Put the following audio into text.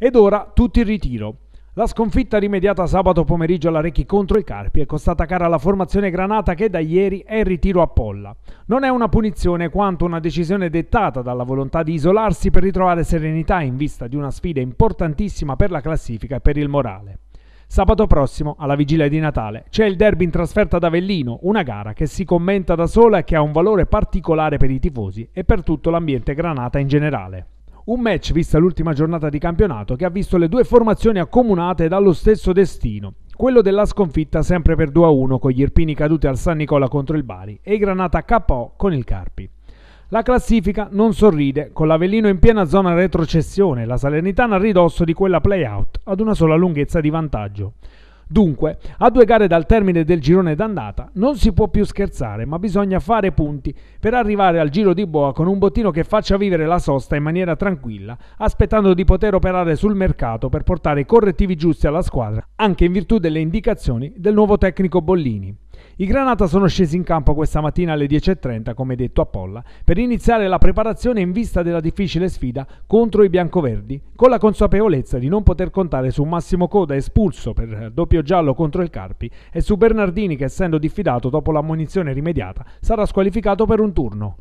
Ed ora tutti in ritiro. La sconfitta rimediata sabato pomeriggio alla Recchi contro i Carpi è costata cara alla formazione granata che da ieri è in ritiro a Polla. Non è una punizione quanto una decisione dettata dalla volontà di isolarsi per ritrovare serenità in vista di una sfida importantissima per la classifica e per il morale. Sabato prossimo, alla vigilia di Natale, c'è il derby in trasferta ad Avellino, una gara che si commenta da sola e che ha un valore particolare per i tifosi e per tutto l'ambiente granata in generale. Un match, vista l'ultima giornata di campionato, che ha visto le due formazioni accomunate dallo stesso destino, quello della sconfitta sempre per 2-1 con gli Irpini caduti al San Nicola contro il Bari e i Granata KO con il Carpi. La classifica non sorride, con l'Avellino in piena zona retrocessione, la Salernitana a ridosso di quella play-out, ad una sola lunghezza di vantaggio. Dunque, a due gare dal termine del girone d'andata non si può più scherzare, ma bisogna fare punti per arrivare al giro di boa con un bottino che faccia vivere la sosta in maniera tranquilla, aspettando di poter operare sul mercato per portare i correttivi giusti alla squadra, anche in virtù delle indicazioni del nuovo tecnico Bollini. I Granata sono scesi in campo questa mattina alle 10.30, come detto a Polla, per iniziare la preparazione in vista della difficile sfida contro i biancoverdi, con la consapevolezza di non poter contare su Massimo Coda espulso per doppio giallo contro il Carpi e su Bernardini che essendo diffidato dopo l'ammonizione rimediata sarà squalificato per un turno.